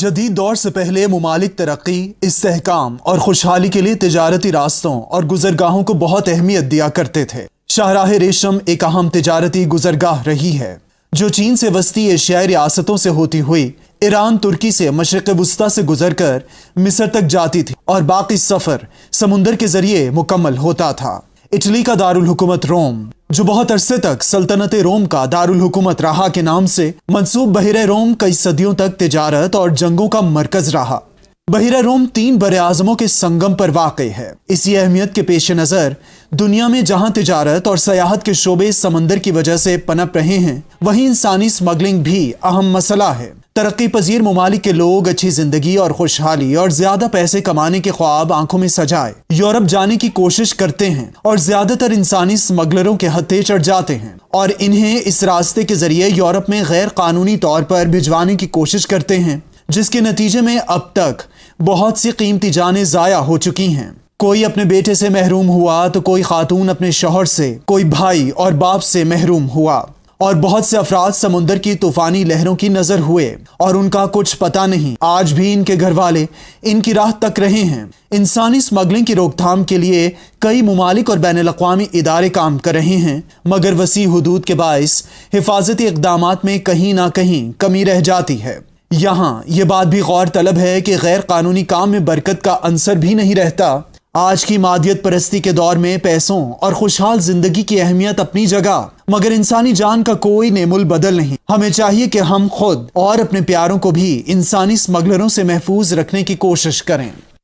जदीद दौर से पहले ममालिक तरक्की इसकाम और खुशहाली के लिए तजारती रास्तों और गुजरगाहों को बहुत अहमियत दिया करते थे शाहराह रेशम एक अहम तजारती गुजरगाह रही है जो चीन से वस्ती एशियाई रियासतों से होती हुई ईरान तुर्की से मशरक वस्ती से गुजर कर मिस्र तक जाती थी और बाकी सफ़र समुंदर के जरिए मुकम्मल होता था इटली का दारुल हुकूमत रोम जो बहुत अरसे तक सल्तनत रोम का दारुल हुकूमत रहा के नाम से मंसूब बहिर रोम कई सदियों तक तजारत और जंगों का मरकज रहा बहिर रोम तीन बड़े आजमों के संगम पर वाक़ है इसी अहमियत के पेश नज़र दुनिया में जहाँ तजारत और सयाहत के शोबे समंदर की वजह से पनप रहे हैं वहीं इंसानी स्मगलिंग भी अहम मसला है तरक्की पजीर ममालिक के लोग अच्छी ज़िंदगी और खुशहाली और ज़्यादा पैसे कमाने के ख्वाब आंखों में सजाए यूरोप जाने की कोशिश करते हैं और ज़्यादातर इंसानी स्मगलरों के हथे चढ़ जाते हैं और इन्हें इस रास्ते के ज़रिए यूरोप में गैर कानूनी तौर पर भिजवाने की कोशिश करते हैं जिसके नतीजे में अब तक बहुत सी कीमती जाने ज़ाया हो चुकी हैं कोई अपने बेटे से महरूम हुआ तो कोई खातून अपने शोहर से कोई भाई और बाप से महरूम हुआ और बहुत से अफराद समुंदर की तूफानी लहरों की नजर हुए और उनका कुछ पता नहीं आज भी इनके घर वाले इनकी राह तक रहे हैं इंसानी स्मगलिंग की रोकथाम के लिए कई ममालिक और बैन अवी इदारे काम कर रहे हैं मगर वसी हदूद के बायस हिफाजती इकदाम में कहीं ना कहीं कमी रह जाती है यहाँ ये बात भी गौर तलब है कि गैर कानूनी काम में बरकत का अंसर भी नहीं रहता आज की मादियत परस्ती के दौर में पैसों और खुशहाल जिंदगी की अहमियत अपनी जगह मगर इंसानी जान का कोई नेमुल बदल नहीं हमें चाहिए कि हम खुद और अपने प्यारों को भी इंसानी स्मगलरों से महफूज रखने की कोशिश करें